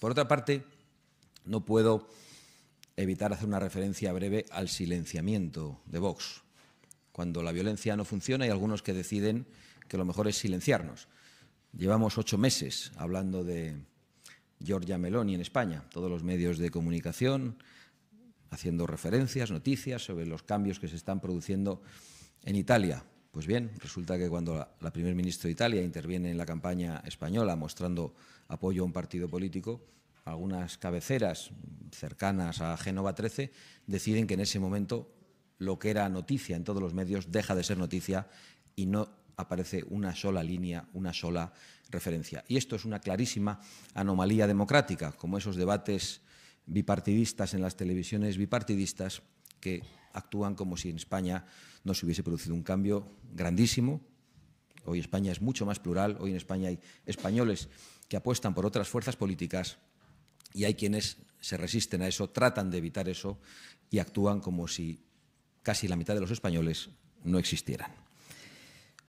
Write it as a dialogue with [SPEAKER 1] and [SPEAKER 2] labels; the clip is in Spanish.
[SPEAKER 1] Por otra parte, no puedo evitar hacer una referencia breve al silenciamiento de Vox. Cuando la violencia no funciona hay algunos que deciden que lo mejor es silenciarnos. Llevamos ocho meses hablando de Giorgia Meloni en España, todos los medios de comunicación haciendo referencias, noticias sobre los cambios que se están produciendo en Italia. Pues bien, resulta que cuando la, primer ministra de Italia interviene en la campaña española mostrando apoyo a un partido político, algunas cabeceras cercanas a Génova 13 deciden que en ese momento lo que era noticia en todos los medios deja de ser noticia y no aparece una sola línea, una sola referencia. Y esto es una clarísima anomalía democrática, como esos debates bipartidistas en las televisiones bipartidistas que actúan como si en España no se hubiese producido un cambio grandísimo. Hoy España es mucho más plural, hoy en España hay españoles que apuestan por otras fuerzas políticas y hay quienes se resisten a eso, tratan de evitar eso y actúan como si casi la mitad de los españoles no existieran.